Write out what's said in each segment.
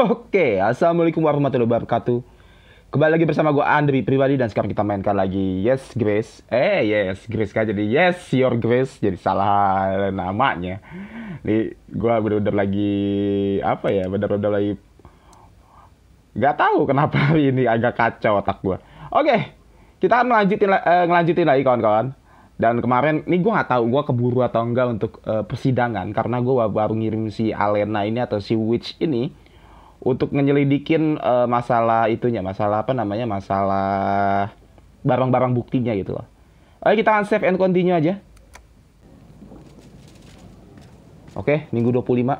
Oke, Assalamualaikum warahmatullahi wabarakatuh. Kembali lagi bersama gue Andri pribadi dan sekarang kita mainkan lagi Yes Grace. Eh Yes Grace kan jadi Yes Your Grace jadi salah namanya. Ini gue bener-bener lagi apa ya bener-bener lagi Gak tau kenapa ini agak kacau otak gue. Oke, kita akan melanjutin eh, ngelanjutin lagi kawan-kawan. Dan kemarin, ini gue nggak tahu gue keburu atau enggak untuk uh, persidangan karena gue baru ngirim si Alena ini atau si Witch ini untuk menyelidikin uh, eh, masalah itunya, masalah apa namanya, masalah barang-barang buktinya gitu loh. Oke, kita akan save and continue aja. Oke, minggu 25.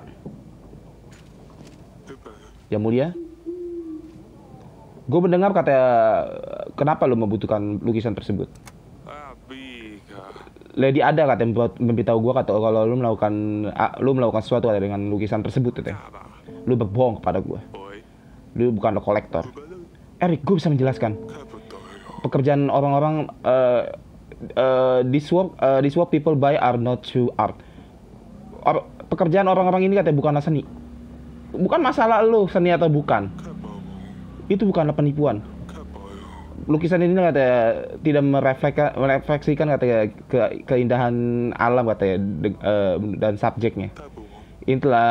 Ya mulia. Gue mendengar kata, kenapa lo membutuhkan lukisan tersebut? Lady ada kata memberitahu gue kata kalau lo melakukan ah, lo melakukan sesuatu dengan lukisan tersebut itu ya. Lu berbohong kepada gue. Lu bukan lo kolektor. Eric, gue bisa menjelaskan. Pekerjaan orang-orang uh, uh, this work uh, this work people buy are not true art. Or, pekerjaan orang-orang ini katanya bukanlah seni. Bukan masalah lu seni atau bukan. Itu bukanlah penipuan. Lukisan ini katanya tidak merefleksikan katanya ke, keindahan alam katanya de, uh, dan subjeknya ini telah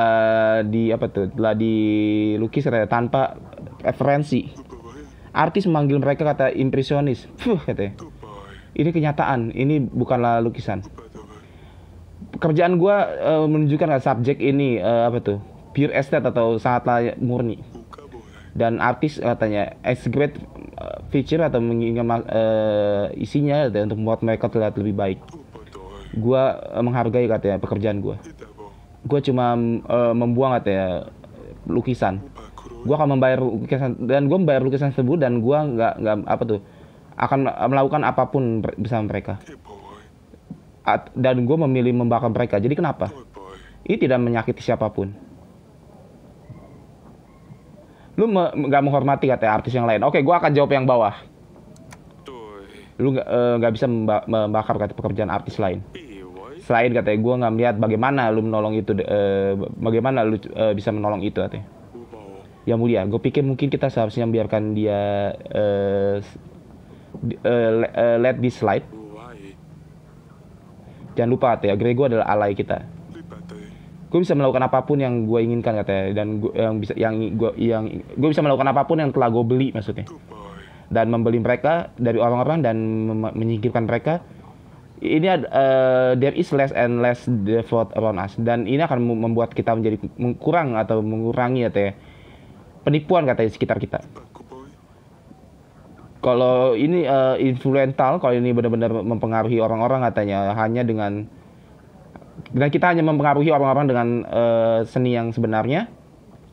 di apa tuh telah dilukis tanpa referensi artis memanggil mereka kata impresionis Fuh, katanya ini kenyataan ini bukanlah lukisan kerjaan gue uh, menunjukkan subjek ini uh, apa tuh pure estate atau sangatlah murni dan artis eh, katanya great eh, feature atau mengingat uh, isinya untuk membuat mereka terlihat lebih baik gue uh, menghargai katanya pekerjaan gue gue cuma uh, membuang atau ya lukisan gue akan membayar lukisan dan gue membayar lukisan tersebut dan gue nggak nggak apa tuh akan melakukan apapun bersama mereka At, dan gue memilih membakar mereka jadi kenapa ini tidak menyakiti siapapun lu me, gak menghormati kata artis yang lain oke gue akan jawab yang bawah lu nggak uh, eh, gak bisa membakar kata pekerjaan artis lain selain katanya gue nggak melihat bagaimana lu menolong itu uh, bagaimana lu uh, bisa menolong itu katanya yang mulia gue pikir mungkin kita seharusnya biarkan dia uh, uh, let this slide jangan lupa katanya gue adalah alay kita gue bisa melakukan apapun yang gue inginkan katanya dan gua, yang bisa yang gue yang gue bisa melakukan apapun yang telah gue beli maksudnya dan membeli mereka dari orang-orang dan menyingkirkan mereka ini ada, uh, eh, there is less and less devote around us dan ini akan membuat kita menjadi kurang atau mengurangi ya penipuan katanya sekitar kita. Kalau ini uh, eh, influential, kalau ini benar-benar mempengaruhi orang-orang katanya hanya dengan dan kita hanya mempengaruhi orang-orang dengan uh, seni yang sebenarnya.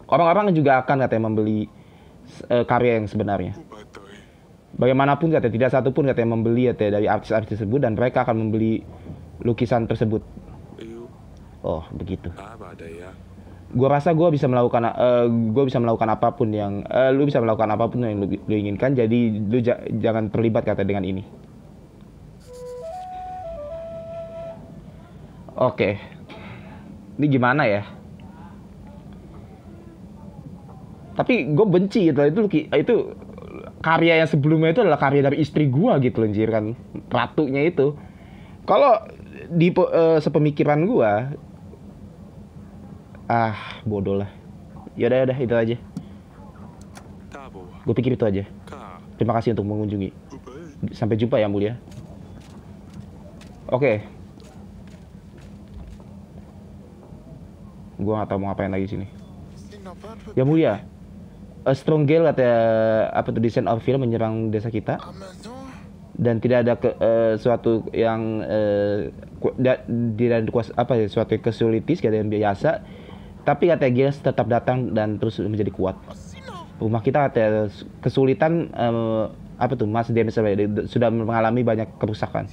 Orang-orang juga akan katanya membeli uh, karya yang sebenarnya bagaimanapun katanya tidak satu pun katanya membeli katanya dari artis-artis tersebut dan mereka akan membeli lukisan tersebut. Oh begitu. Ya? Gue rasa gue bisa melakukan uh, eh, gue bisa melakukan apapun yang uh, lu bisa melakukan apapun yang lu, lu inginkan. Jadi lu ja jangan terlibat kata dengan ini. Oke. Okay. Ini gimana ya? Tapi gue benci itu itu itu karya yang sebelumnya itu adalah karya dari istri gua gitu loh kan ratunya itu kalau di uh, sepemikiran gua ah bodoh lah yaudah yaudah itu aja gue pikir itu aja terima kasih untuk mengunjungi sampai jumpa ya mulia oke okay. gue nggak tahu mau ngapain lagi sini ya mulia A eh, strong gale katanya apa tuh desain Orville menyerang desa kita dan tidak ada ke, uh, suatu yang uh, tidak ada apa ya suatu kesulitis kayak yang biasa tapi katanya Giles tetap datang dan terus menjadi kuat rumah kita katanya kesulitan uh, apa tuh Mas Demis ya, sudah mengalami banyak kerusakan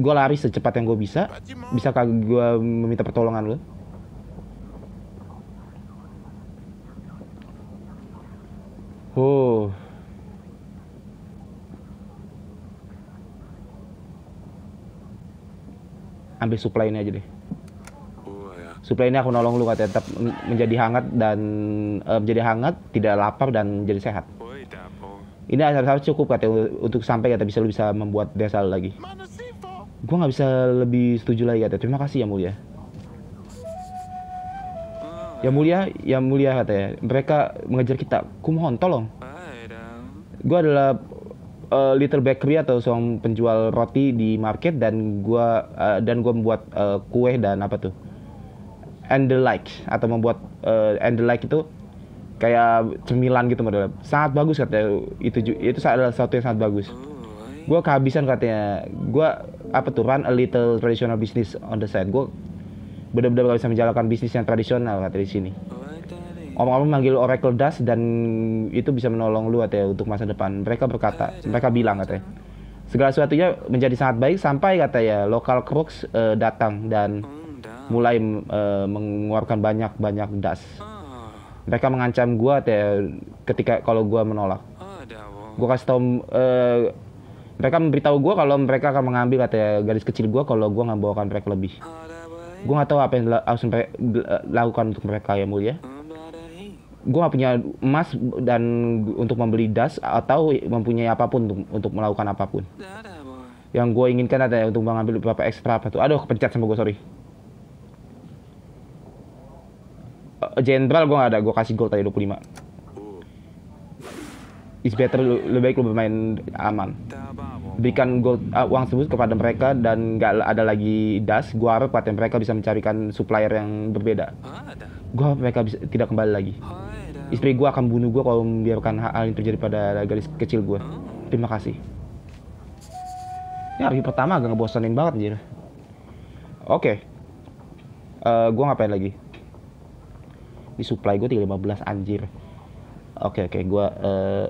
gue lari secepat yang gue bisa bisakah gue meminta pertolongan lo Oh. Ambil supply ini aja deh. Oh, ya. Supply ini aku nolong lu katanya tetap menjadi hangat dan uh, menjadi hangat, tidak lapar dan jadi sehat. Ini asal asal cukup katanya untuk sampai kata bisa lu bisa membuat desa lagi. Gua nggak bisa lebih setuju lagi kata. Terima kasih ya mulia yang mulia yang mulia katanya mereka mengejar kita kumohon tolong gue adalah uh, little bakery atau seorang penjual roti di market dan gue uh, dan gue membuat uh, kue dan apa tuh and the like atau membuat uh, eh, and the like itu kayak cemilan gitu modelnya sangat bagus katanya itu itu adalah satu yang sangat bagus gue kehabisan katanya gue apa tuh run a little traditional business on the side gue benar-benar gak bisa menjalankan bisnis yang tradisional kata di sini Omong-omong manggil Oracle Dust dan itu bisa menolong lu katanya untuk masa depan. Mereka berkata, mereka bilang katanya. Segala sesuatunya menjadi sangat baik sampai katanya lokal Crooks uh, eh, datang dan mulai uh, mengeluarkan banyak-banyak dust. Mereka mengancam gua katanya ketika kalau gua menolak. Gua kasih tau uh, mereka memberitahu gua kalau mereka akan mengambil katanya garis kecil gua kalau gua nggak bawakan mereka lebih gue nggak tahu apa yang harus mereka eh, lakukan untuk mereka ya mulia gue gak punya emas dan untuk membeli das atau mempunyai apapun untuk, untuk melakukan apapun yang gue inginkan ada untuk mengambil beberapa ekstra apa tuh aduh pencet sama gue sorry jenderal eh, gue gak ada gue kasih gold tadi 25 is better lebih baik lu bermain aman berikan gold, uh, uang tersebut kepada mereka dan nggak ada lagi das gua harap latihan mereka bisa mencarikan supplier yang berbeda gua harap mereka bisa, tidak kembali lagi istri gua akan bunuh gua kalau membiarkan hal, hal yang terjadi pada garis kecil gua terima kasih ini hari pertama agak ngebosanin banget anjir oke okay. uh, eh, gua ngapain lagi Di supply gua gue belas anjir oke okay, oke okay, gue uh,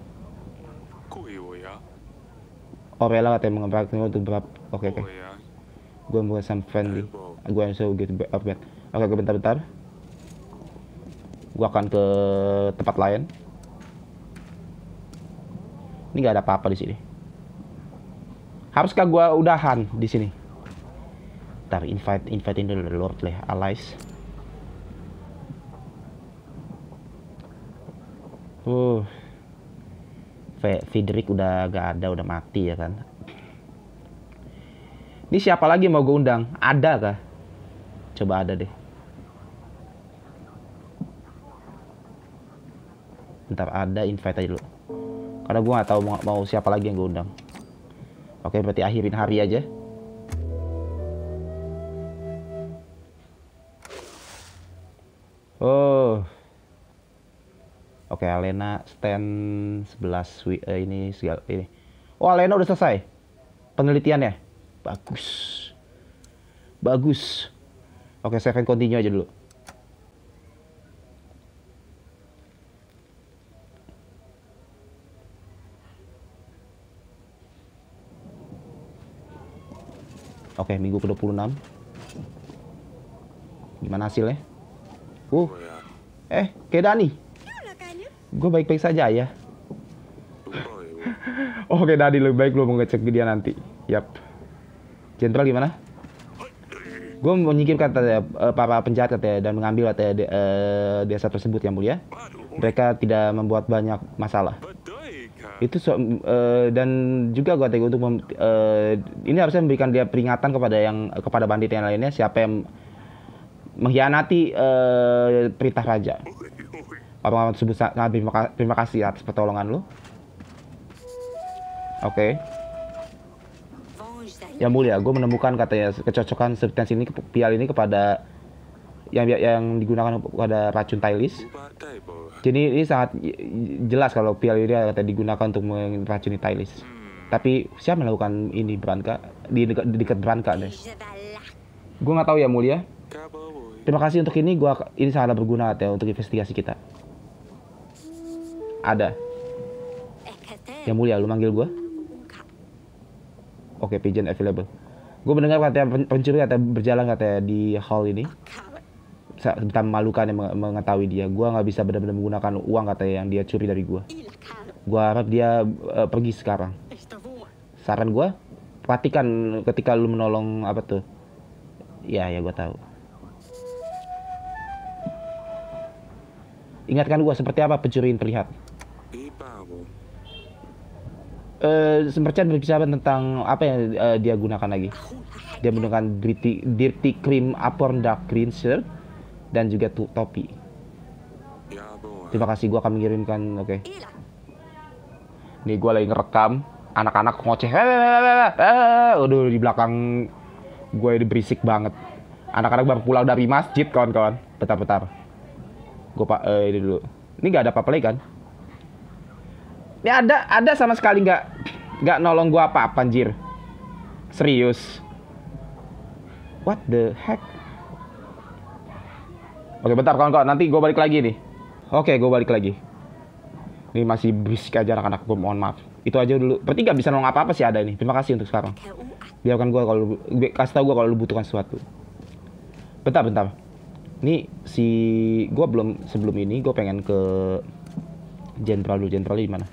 oh rela katanya tembak nembak untuk berapa oke okay, oke okay. oh, yeah. gue mau some friendly gue yang so gitu. oke okay, bentar-bentar gue akan ke tempat lain ini nggak ada apa-apa di sini haruskah gue udahan di sini Tapi invite invitein dulu Lord lah allies uh sampai Fidrik udah gak ada, udah mati ya kan. Ini siapa lagi mau gue undang? Ada kah? Coba ada deh. Ntar ada invite aja dulu. Karena gue gak tau mau, mau siapa lagi yang gue undang. Oke, berarti akhirin hari aja. Oh. Oke, Alena stand 11 uh, eh, ini segala ini. Oh, Alena udah selesai penelitiannya. Bagus. Bagus. Oke, save and continue aja dulu. Oke, minggu ke-26. Gimana hasilnya? Uh. Eh, kayak Dani. Gue baik-baik saja ya. Oke, Dadi lebih baik lo mau ngecek dia nanti. Yap. Jenderal gimana? Gue mau nyikirkan uh, eh, para penjahat katanya dan mengambil katanya uh, eh, desa tersebut yang mulia. Mereka tidak membuat banyak masalah. Itu so, uh, dan juga gue tega untuk mem, uh, ini harusnya memberikan dia peringatan kepada yang kepada bandit yang lainnya siapa yang mengkhianati uh, perintah raja. Orang-orang tersebut sangat terima kasih atas pertolongan lu. Oke. Okay. Yang mulia, gue menemukan katanya kecocokan substansi ini pial ini kepada yang yang digunakan pada racun Tailis. Jadi ini sangat jelas kalau pial ini kata digunakan untuk meracuni Tailis. Tapi siapa melakukan ini Branka di dekat, di dekat Branka deh. Gue nggak tahu ya mulia. Terima kasih untuk ini. Gua ini sangat berguna ya untuk investigasi kita. Ada. Yang mulia, lu manggil gue? Oke, okay, pigeon available. Gue mendengar katanya pencuri kata berjalan katanya di hall ini. Betapa memalukan yang mengetahui dia. Gue nggak bisa benar-benar menggunakan uang kata yang dia curi dari gue. Gue harap dia uh, pergi sekarang. Saran gue, perhatikan ketika lu menolong apa tuh? Ya, ya gue tahu. Ingatkan gue seperti apa pencuri yang terlihat uh, eh, berbicara tentang apa yang uh, dia gunakan lagi. Dia menggunakan dirty, dirty cream apron dark green shirt dan juga topi. Terima kasih gue akan mengirimkan. Oke. Okay. Nih gue lagi ngerekam anak-anak ngoceh. udah eh, di belakang gue ini berisik banget. Anak-anak baru pulang dari masjid kawan-kawan. Betar-betar. Gue pak eh, ini dulu. Ini nggak ada apa-apa lagi kan? ini ada ada sama sekali nggak nggak nolong gua apa apa anjir serius what the heck oke bentar kawan-kawan nanti gue balik lagi nih oke gue balik lagi ini masih berisik aja anak-anak gue mohon maaf itu aja dulu berarti nggak bisa nolong apa-apa sih ada ini terima kasih untuk sekarang biarkan gue kalau kasih tau gue kalau lu butuhkan sesuatu bentar bentar ini si gue belum sebelum ini gue pengen ke jenderal dulu jenderal di mana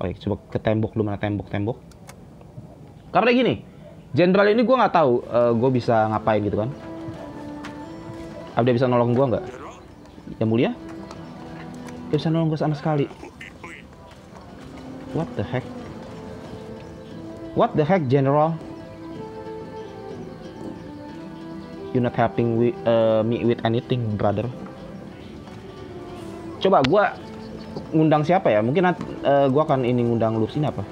Oke, oh iya, coba ke tembok lu mana tembok-tembok. Karena gini, jenderal ini gue nggak tahu uh, eh, gue bisa ngapain gitu kan. Apa dia bisa nolong gue nggak? Yang mulia? Dia bisa nolong gue sama sekali. What the heck? What the heck, General? You not helping with, eh, uh, me with anything, brother. Coba gue ngundang siapa ya? Mungkin nanti uh, gua akan ini ngundang sini apa?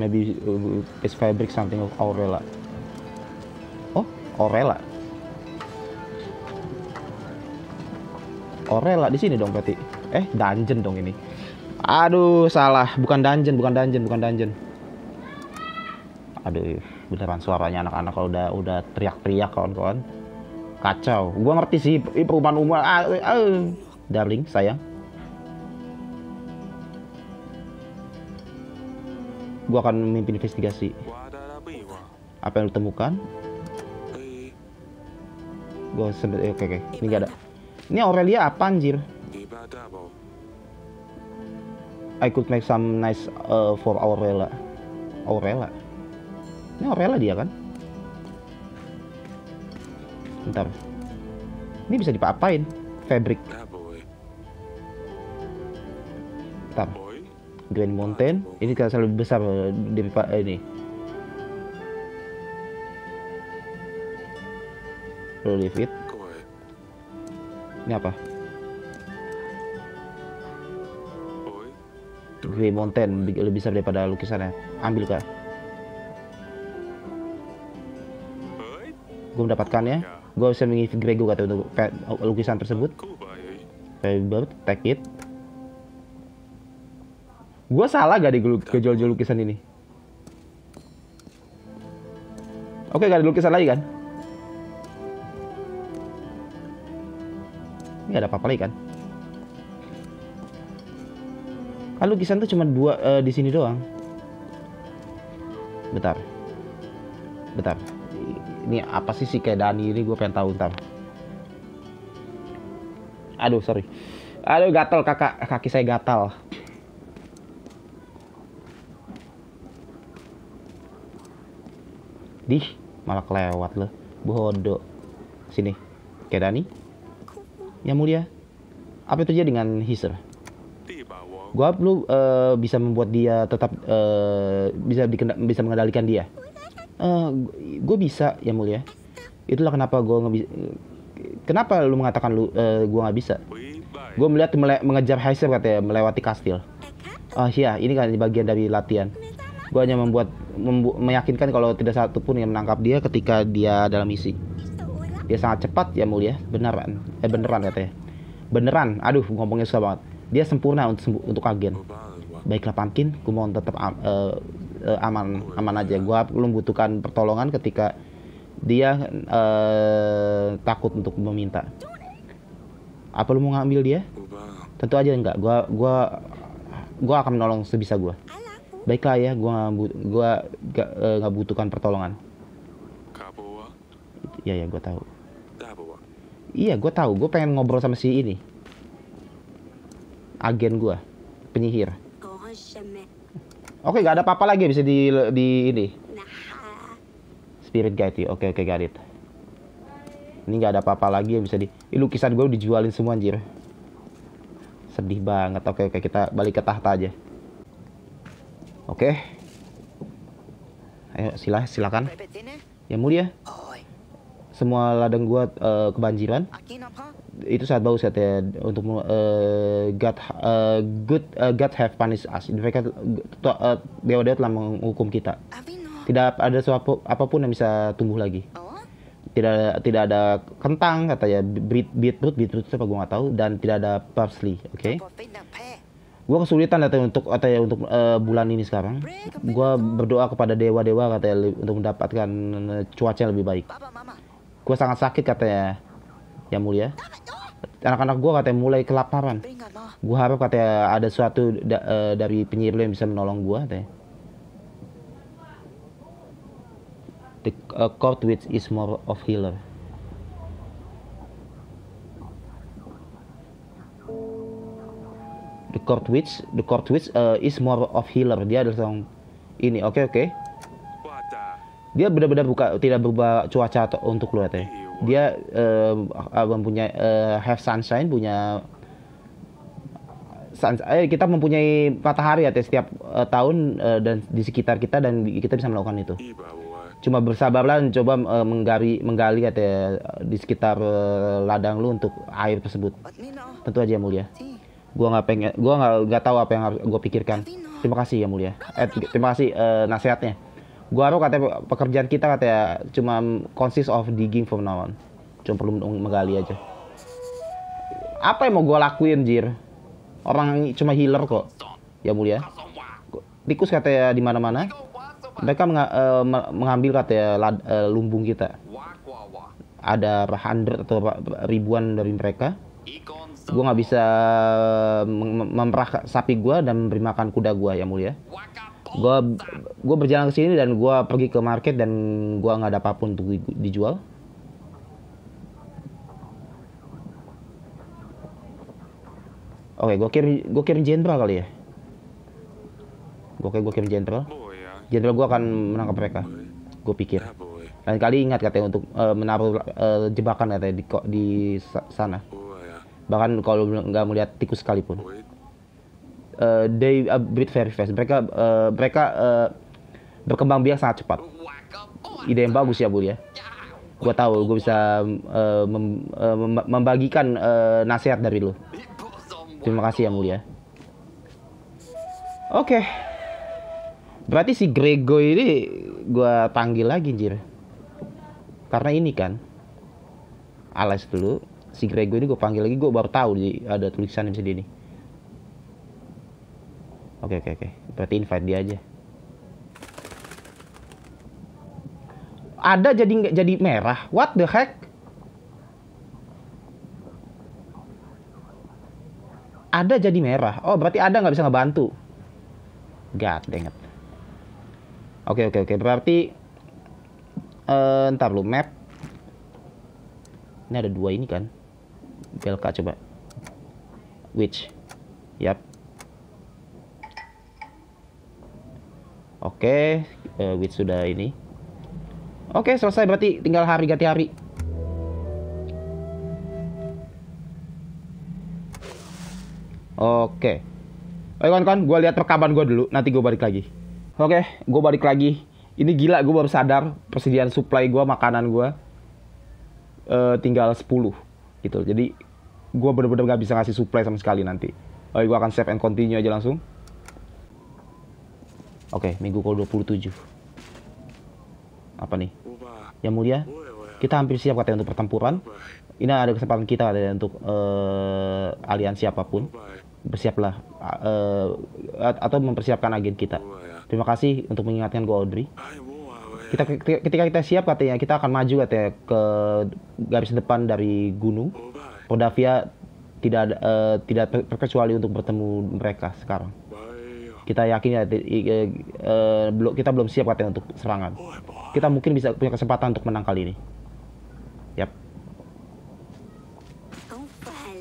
Maybe uh, eh, it's fabric something of Aurela. Oh, Aurela. Aurela di sini dong berarti. Eh, dungeon dong ini. Aduh, salah. Bukan dungeon, bukan dungeon, bukan dungeon. Aduh, beneran suaranya anak-anak kalau udah udah teriak-teriak kawan-kawan kacau gue ngerti sih perubahan umur ah, ah, darling sayang gue akan memimpin investigasi apa yang ditemukan gue sebut eh, oke oke ini gak ada ini Aurelia apa anjir I could make some nice uh, for Aurelia Aurelia ini Aurelia dia kan Bentar. Ini bisa dipapain. Fabric. Nah, Bentar. Nah, eh, eh, Grand Mountain. Ini kalau lebih besar pipa ini. lebih leave it. Ini apa? Grand Mountain lebih besar daripada lukisannya. Ambil kak. Gue mendapatkannya. Ya gue bisa mengisi Grego kata untuk lukisan tersebut baru take it gue salah gak di gejol-gejol lukisan ini oke gak ada lukisan lagi kan ini gak ada apa-apa lagi kan kan lukisan tuh cuma dua uh, di sini doang bentar bentar ini apa sih si Kedani ini gue pengen tahu ntar aduh sorry aduh gatal kakak kaki saya gatal Di malah kelewat loh bodoh sini Kedani. Dani yang mulia apa itu aja dengan hiser gua lu uh, bisa membuat dia tetap uh, bisa bisa mengendalikan dia uh, eh, gue bisa ya mulia itulah kenapa gue nggak bisa kenapa lu mengatakan lu uh, eh, gue nggak bisa gue melihat mele mengejar Heiser katanya melewati kastil oh iya ini kan bagian dari latihan gue hanya membuat membu meyakinkan kalau tidak satu pun yang menangkap dia ketika dia dalam misi dia sangat cepat ya mulia beneran eh beneran katanya beneran aduh ngomongnya susah banget dia sempurna untuk untuk agen baiklah pumpkin gue mohon tetap uh, uh, aman aman aja gua belum butuhkan pertolongan ketika dia uh, takut untuk meminta apa lu mau ngambil dia tentu aja enggak gue gua gua akan menolong sebisa gua baiklah ya gue gua gak, uh, eh, butuhkan pertolongan iya ya, ya tahu iya gue tahu gue pengen ngobrol sama si ini agen gua penyihir Oke, okay, nggak ada apa-apa lagi bisa di di ini. Nah. Spirit guide Oke, okay, oke, okay, garit. Ini gak ada apa-apa lagi yang bisa di... Ih, lukisan gue dijualin semua anjir. Sedih banget. Oke, oke, kita balik ke tahta aja. Oke. Ayo, sila, silakan. Ya mulia. Semua ladang gua uh, kebanjiran itu saat bau katanya untuk uh, God uh, good uh, God have punished us. Mereka uh, dewa dewa telah menghukum kita. Tidak ada suap apapun yang bisa tumbuh lagi. Oh. Tidak tidak ada kentang katanya beet, beetroot beetroot apa gue nggak tahu dan tidak ada parsley. Oke. Okay? Gue kesulitan katanya untuk katanya untuk uh, bulan ini sekarang. Gue berdoa kepada dewa dewa katanya untuk mendapatkan cuaca yang lebih baik. Gue sangat sakit katanya yang mulia. Anak-anak gue katanya mulai kelaparan. Gue harap katanya ada suatu da eh, dari penyihir yang bisa menolong gue teh The uh, court which is more of healer. The court witch the court witch uh, is more of healer. Dia adalah song ini. Oke okay, oke. Okay. Dia benar-benar buka tidak berubah cuaca untuk lu teh dia uh, mempunyai uh, have sunshine punya sun, eh, kita mempunyai matahari ya setiap uh, tahun uh, dan di sekitar kita dan kita bisa melakukan itu cuma bersabarlah mencoba uh, menggali menggali ya di sekitar uh, ladang lu untuk air tersebut tentu aja mulia gua nggak pengen gua nggak nggak tahu apa yang gue gua pikirkan terima kasih ya mulia eh, terima kasih uh, nasihatnya Gua harap katanya pekerjaan kita katanya cuma consist of digging from now on. Cuma perlu menggali aja. Apa yang mau gua lakuin, Jir? Orang cuma healer kok. Ya mulia. Tikus katanya di mana-mana. Mereka meng uh, eh, mengambil katanya lad uh, lumbung kita. Ada hundred atau ribuan dari mereka. Gua nggak bisa eh, memerah sapi gua dan memberi makan kuda gua ya mulia. Gua, gue berjalan ke sini dan gue pergi ke market dan gue nggak ada apapun untuk dijual Oke, okay, gue kirim gue kirim jenderal kali ya. Gue kayak gue kirim jenderal. Jenderal gue akan menangkap mereka. Gue pikir. Lain kali ingat katanya untuk uh, menaruh uh, jebakan katanya di di sana. Bahkan kalau nggak melihat tikus sekalipun uh, they a bit very fast. Mereka uh, mereka uh, berkembang biak sangat cepat. Ide yang bagus ya, Bu ya. Gua tahu, gue bisa uh, mem, uh, membagikan uh, nasihat dari lu. Terima kasih ya, Mulia. Ya. Oke. Okay. Berarti si Grego ini gua panggil lagi, Jir. Karena ini kan. Alas dulu. Si Grego ini gue panggil lagi, gue baru tahu di ada tulisan di sini. Oke, oke, oke. Berarti invite dia aja. Ada jadi nggak jadi merah. What the heck? Ada jadi merah. Oh, berarti ada nggak bisa ngebantu. God dang it. Oke, oke, oke. Berarti... Uh, ntar lu map. Ini ada dua ini kan. Belka coba. Which? Yap. Oke, okay, uh, eh, sudah ini. Oke, okay, selesai berarti tinggal hari ganti hari. Oke. Okay. Oke kawan-kawan, gue lihat rekaman gue dulu. Nanti gue balik lagi. Oke, okay, gue balik lagi. Ini gila, gue baru sadar persediaan supply gue, makanan gue. Uh, tinggal 10 gitu. Jadi gue bener-bener gak bisa ngasih supply sama sekali nanti. Oke, gue akan save and continue aja langsung. Oke, okay, minggu ke-27. Apa nih? Yang mulia, kita hampir siap katanya untuk pertempuran. Ini ada kesempatan kita ada untuk uh, aliansi apapun. Bersiaplah uh, atau mempersiapkan agen kita. Ya. Terima kasih untuk mengingatkan gue Audrey. Kita ketika kita siap katanya kita akan maju katanya ke garis depan dari gunung. Oh, Podavia tidak uh, tidak terkecuali untuk bertemu mereka sekarang kita yakin ya e, uh, kita belum siap katanya untuk serangan. Oh, kita mungkin bisa punya kesempatan untuk menang kali ini. Yap.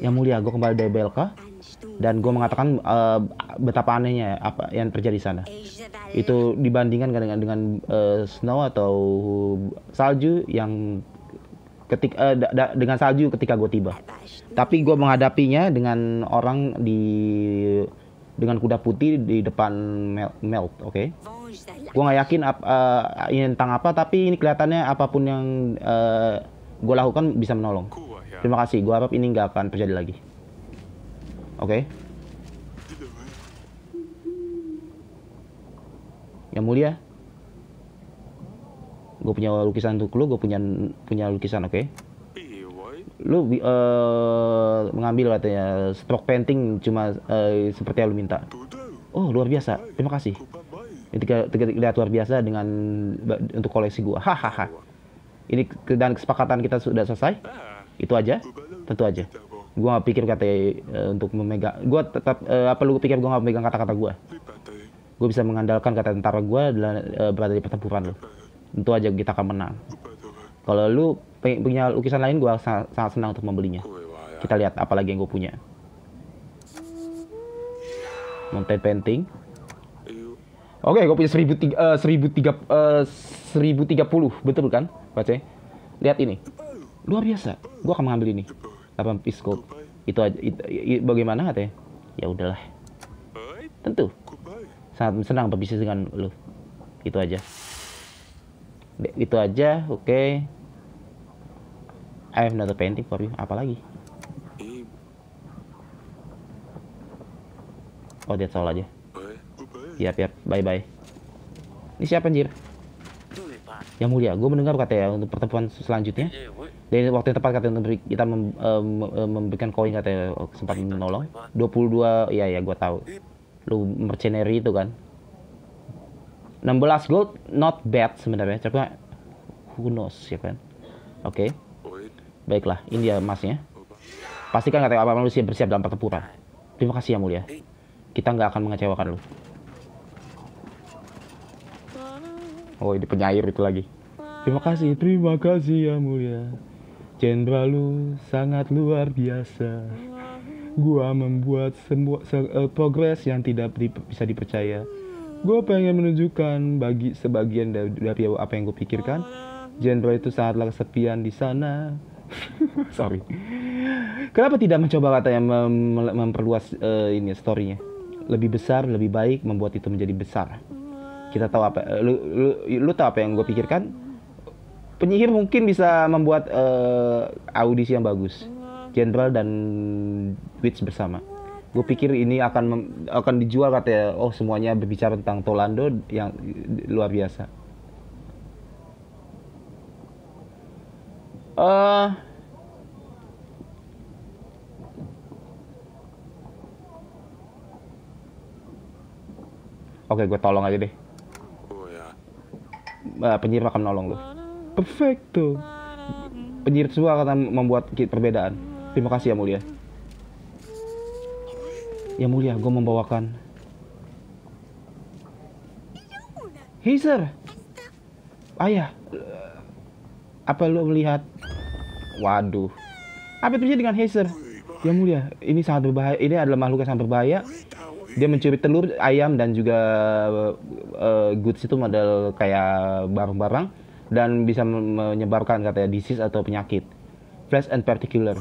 Yang mulia, gue kembali dari Belka dan gue mengatakan uh, betapa anehnya apa yang terjadi di sana. Itu dibandingkan dengan dengan uh, snow atau salju yang ketika uh, da, da, dengan salju ketika gue tiba. Tapi gue menghadapinya dengan orang di dengan kuda putih di depan melt, oke okay? gue nggak yakin ap, uh, ini tentang apa tapi ini kelihatannya apapun yang uh, eh, gue lakukan bisa menolong terima kasih gue harap ini nggak akan terjadi lagi oke okay? yang mulia gue punya lukisan untuk lo gue punya punya lukisan oke okay? lu uh, mengambil katanya stroke painting cuma uh, seperti yang lu minta oh luar biasa terima kasih ketika, ketika lihat luar biasa dengan untuk koleksi gua hahaha ini dan kesepakatan kita sudah selesai itu aja tentu aja gua nggak pikir kata uh, untuk memegang gua tetap uh, apa lu pikir gua nggak memegang kata-kata gua gua bisa mengandalkan kata tentara gua adalah uh, berada di pertempuran lu tentu aja kita akan menang kalau lu punya lukisan lain gue sangat, sangat senang untuk membelinya. Ya. Kita lihat apalagi yang gue punya. Mountain painting. Oke, okay, gue punya tiga uh, tiga uh, puluh betul kan? Baca. Lihat ini. Luar biasa. Gue akan mengambil ini. 8 piece gold. Itu aja itu, itu, bagaimana katanya? Ya udahlah. Tentu. Sangat senang berbisnis dengan lo Itu aja. Itu aja, oke. Okay. I eh, have another painting for you. Apa lagi? Oh, dia all aja. iya, yep. Bye-bye. Ini siapa anjir? Yang mulia, gue mendengar kata ya untuk pertemuan selanjutnya. Dan waktu yang tepat kata untuk kita mem, um, memberikan koin katanya oh, sempat menolong. 22, iya ya, ya gue tahu. Lu mercenary itu kan. 16 gold, not bad sebenarnya. Coba, who knows ya kan. Oke. Okay. Baiklah, ini dia emasnya. Pastikan kata apa manusia bersiap dalam pertempuran. Terima kasih ya mulia. Kita nggak akan mengecewakan lu. Oh ini penyair itu lagi. Terima kasih, terima kasih ya mulia. Jenderal lu sangat luar biasa. Gua membuat semua se uh, progres yang tidak di bisa dipercaya. Gua pengen menunjukkan bagi sebagian dari, dari apa yang gue pikirkan. Jenderal itu sangatlah kesepian di sana Sorry. Kenapa tidak mencoba katanya mem memperluas uh, ini storynya? Lebih besar, lebih baik, membuat itu menjadi besar. Kita tahu apa? Eh, lu, lu, lu tahu apa yang gue pikirkan? Penyihir mungkin bisa membuat uh, audisi yang bagus, general dan witch bersama gue pikir ini akan akan dijual katanya oh semuanya berbicara tentang Tolando yang luar biasa uh, Oke, okay, gue tolong aja deh. Oh ya. Uh, penyihir akan nolong lo. Perfecto. Penyihir semua akan membuat perbedaan. Terima kasih ya mulia. Ya mulia, gue membawakan. sir. Ayah, apa lu melihat? Waduh. Apa itu dengan Hazer? Yang mulia, ini sangat berbahaya. Ini adalah makhluk yang sangat berbahaya. Dia mencuri telur, ayam, dan juga uh, goods itu model kayak barang-barang. Dan bisa menyebarkan katanya disease atau penyakit. Flash and particular.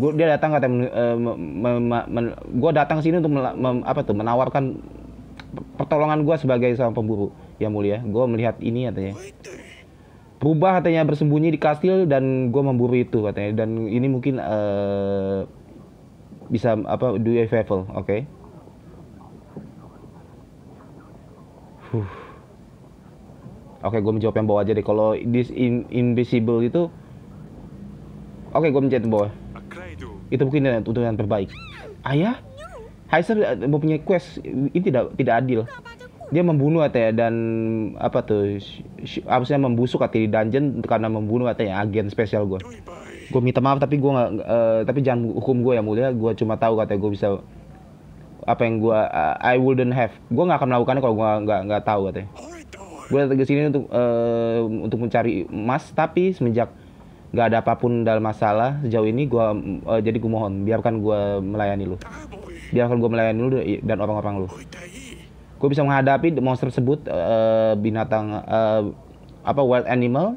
gua, dia datang katanya, uh, eh, gue datang sini untuk apa tuh menawarkan pertolongan gue sebagai seorang pemburu yang mulia. Gue melihat ini katanya berubah katanya bersembunyi di kastil dan gue memburu itu katanya dan ini mungkin uh, bisa apa do a favor oke okay? oke okay, gue menjawab yang bawah aja deh kalau this in invisible itu oke okay, gue mencet bawah itu mungkin untuk yang terbaik ayah Heiser eh, mempunyai quest ini tidak tidak adil dia membunuh katanya dan apa tuh harusnya membusuk katanya di dungeon karena membunuh katanya agen spesial gue gue minta maaf tapi gue nggak uh, tapi jangan hukum gue ya mulia ya. gue cuma tahu katanya gue bisa apa yang gue uh, I wouldn't have gue nggak akan melakukannya kalau gue nggak nggak tahu katanya gue datang ke sini untuk uh, untuk mencari emas tapi semenjak nggak ada apapun dalam masalah sejauh ini gue uh, jadi gue mohon biarkan gue melayani lu biarkan gue melayani lu dan orang-orang lu gue bisa menghadapi monster tersebut uh, binatang uh, apa wild animal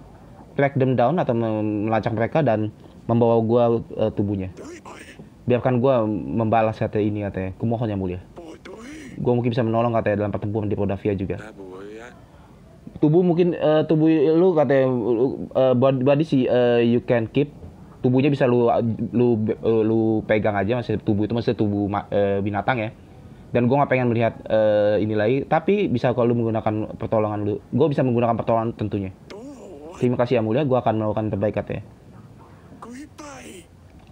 track them down atau melacak mereka dan membawa gue uh, tubuhnya biarkan gue membalas kata ini katanya kumohon yang mulia gue mungkin bisa menolong katanya dalam pertempuran di Podavia juga tubuh mungkin uh, tubuh lu katanya uh, body sih uh, you can keep tubuhnya bisa lu lu lu pegang aja masih tubuh itu masih tubuh uh, binatang ya dan gue nggak pengen melihat uh, ini lagi tapi bisa kalau lu menggunakan pertolongan lu gue bisa menggunakan pertolongan tentunya terima kasih ya mulia gue akan melakukan terbaik katanya uh,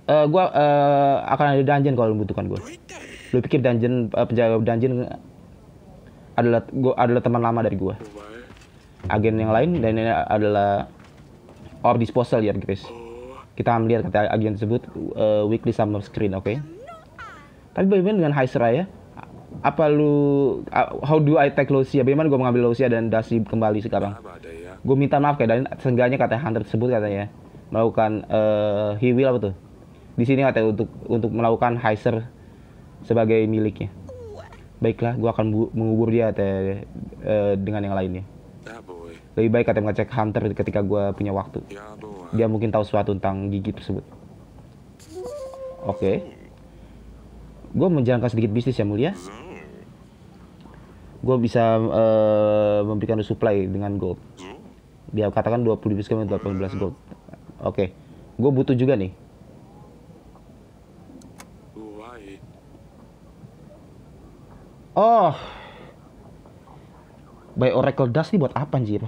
eh, gue uh, akan ada dungeon kalau lu butuhkan gue lu pikir dungeon uh, penjaga dungeon adalah gua adalah teman lama dari gue agen yang lain dan ini adalah or disposal ya kris kita akan melihat kata agen tersebut uh, weekly summer screen oke okay? tapi bagaimana dengan High ya apa lu how do I take Lucia bagaimana gue mengambil Lucia dan Dasi kembali sekarang ya. gue minta maaf kayak dan sengganya kata Hunter tersebut katanya melakukan uh, he will apa tuh di sini katanya untuk untuk melakukan Heiser sebagai miliknya baiklah gue akan mengubur dia teh uh, dengan yang lainnya ya, lebih baik katanya mengecek Hunter ketika gue punya waktu ya, dia mungkin tahu sesuatu tentang gigi tersebut oke okay. gue menjalankan sedikit bisnis ya mulia hmm gue bisa uh, memberikan supply dengan gold. Dia katakan 20 diskon 18 gold. Oke, okay. gue butuh juga nih. Oh, by Oracle Dust nih buat apa anjir?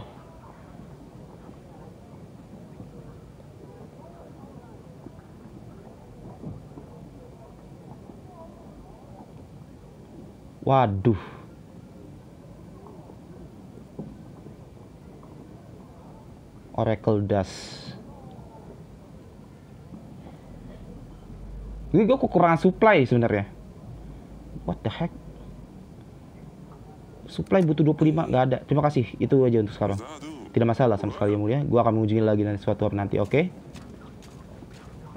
Waduh. Oracle Dust. Ini gue kekurangan supply sebenarnya. What the heck? Supply butuh 25, gak ada. Terima kasih, itu aja untuk sekarang. Tidak masalah sama sekali ya mulia. Gue akan mengunjungi lagi nanti suatu hari nanti, oke? Okay?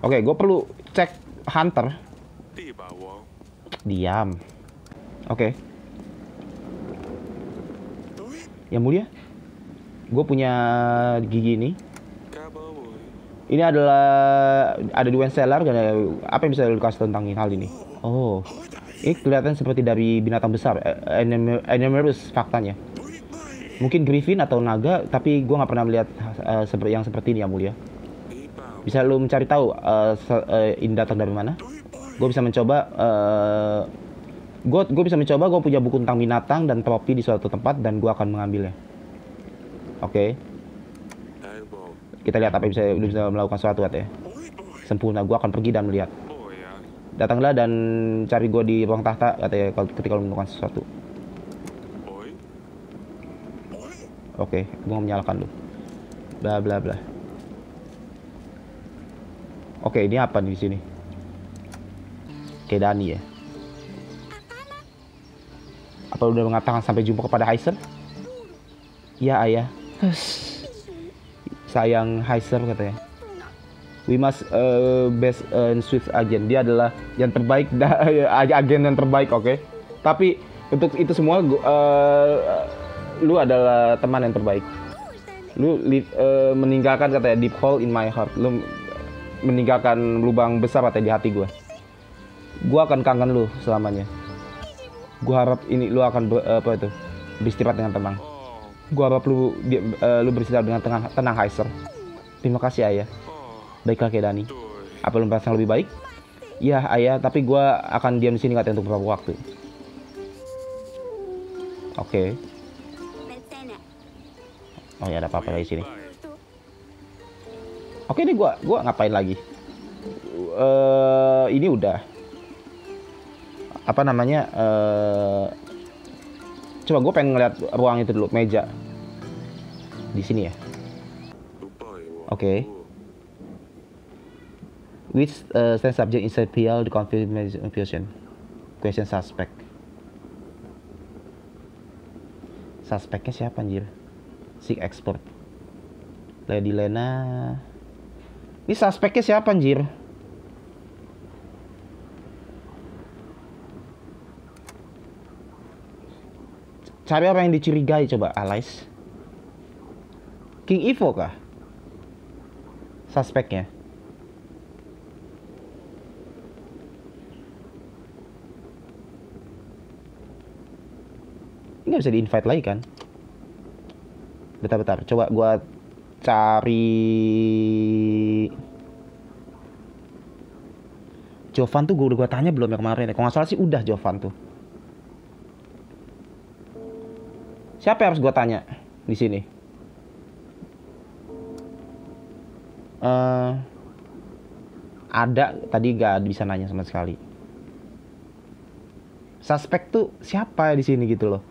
Oke, okay, gue perlu cek hunter. Diam. Oke. Okay. Yang mulia, gue punya gigi ini ini adalah ada di ada apa yang bisa lu kasih tentang hal ini oh ini kelihatan seperti dari binatang besar eh, Animorphous faktanya mungkin griffin atau naga tapi gue nggak pernah melihat uh, yang seperti ini ya mulia bisa lu mencari tahu uh, uh, ini datang dari mana gue bisa mencoba uh, gue bisa mencoba gue punya buku tentang binatang dan tropi di suatu tempat dan gue akan mengambilnya Oke. Okay. Kita lihat apa yang bisa bisa melakukan sesuatu ya. Sempurna, gua akan pergi dan melihat. Datanglah dan cari gua di ruang tahta katanya ketika lu melakukan sesuatu. Oke, okay, gua menyalakan lu. Bla bla bla. Oke, okay, ini apa di sini? Kedani Dani ya. Apa udah mengatakan sampai jumpa kepada Heisen? Iya ayah sayang Heiser katanya we must uh, best and swift agent dia adalah yang terbaik eh, agen yang terbaik oke okay? tapi untuk itu semua uh, lu adalah teman yang terbaik lu uh, meninggalkan katanya deep hole in my heart lu meninggalkan lubang besar katanya di hati gue gue akan kangen lu selamanya gue harap ini lu akan uh, apa itu beristirahat dengan tenang Gua harap lu dia, uh, eh, lu bersinar dengan tenang, tenang Heiser. Terima kasih ayah. Baiklah kayak Dani. Apa lu merasa lebih baik? Ya ayah, tapi gua akan diam di sini katanya untuk beberapa waktu. Oke. Okay. Oh ya ada apa-apa di sini. Oke okay, deh gua gua ngapain lagi? Uh, ini udah apa namanya uh, coba gue pengen ngeliat ruang itu dulu meja di sini ya oke okay. which uh, subject is appeal the confusion question suspect suspeknya siapa anjir seek expert Lady Lena ini suspeknya siapa anjir Cari orang yang dicurigai coba, allies. King Evo kah? Suspeknya. Ini gak bisa di-invite lagi kan? Bentar-bentar, coba gua cari Jovan tuh gue udah gue tanya belum ya kemarin ya. Kalau nggak salah sih udah Jovan tuh. Siapa yang harus gue tanya di sini? Uh, ada tadi gak bisa nanya sama sekali. Suspek tuh siapa ya di sini gitu loh.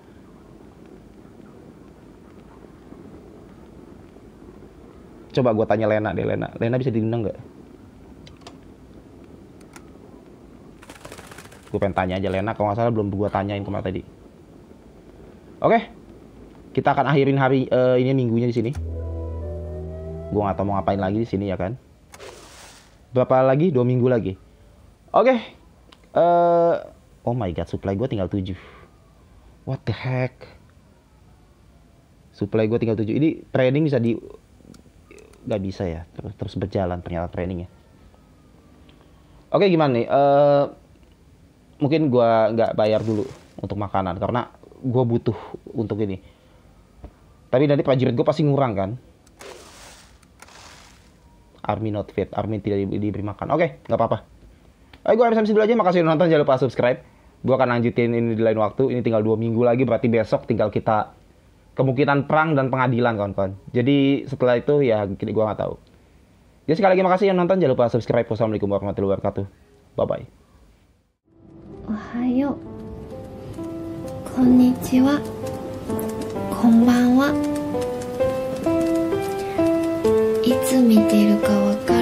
Coba gue tanya Lena deh Lena. Lena bisa diundang nggak? Gue pengen tanya aja Lena. Kalau nggak salah belum gue tanyain kemarin tadi. Oke kita akan akhirin hari uh, ini minggunya di sini. Gua nggak tahu mau ngapain lagi di sini ya kan. Berapa lagi? Dua minggu lagi. Oke. Okay. Uh, eh, oh my god, supply gue tinggal 7. What the heck? Supply gue tinggal 7. Ini training bisa di... Gak bisa ya. Terus, terus berjalan ternyata trainingnya. Oke, okay, gimana nih? Uh, mungkin gue nggak bayar dulu untuk makanan. Karena gue butuh untuk ini tapi nanti prajurit gue pasti ngurang kan. Army not fit. Army tidak diberi makan. Oke, okay, nggak apa-apa. Ayo gue habis-habis dulu aja. Makasih udah nonton. Jangan lupa subscribe. Gue akan lanjutin ini di lain waktu. Ini tinggal dua minggu lagi. Berarti besok tinggal kita kemungkinan perang dan pengadilan kawan-kawan. Jadi setelah itu ya gue nggak tahu. Jadi sekali lagi makasih yang nonton. Jangan lupa subscribe. Wassalamualaikum warahmatullahi wabarakatuh. Bye-bye. Ohayo. Konnichiwa. こんばんはいつ見てるかわかる